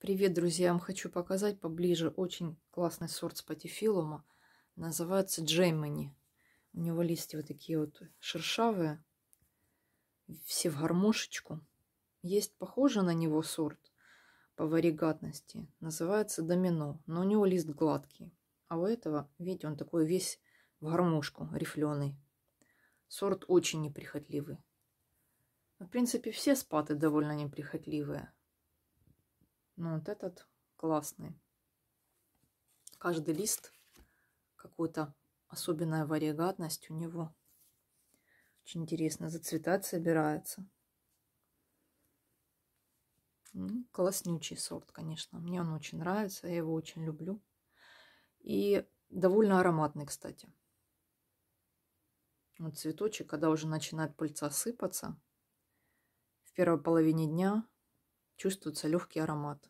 Привет, друзья! Я хочу показать поближе очень классный сорт спатифилума. Называется Джеймани. У него листья вот такие вот шершавые, все в гармошечку. Есть похожий на него сорт по варигатности, называется домино, но у него лист гладкий. А у этого, видите, он такой весь в гармошку, рифленый. Сорт очень неприхотливый. Ну, в принципе, все спаты довольно неприхотливые. Но ну, вот этот классный. Каждый лист какой-то особенная варигатность у него. Очень интересно, зацветать собирается. Ну, класснючий сорт, конечно. Мне он очень нравится, я его очень люблю. И довольно ароматный, кстати. Вот цветочек, когда уже начинает пыльца сыпаться, в первой половине дня чувствуется легкий аромат.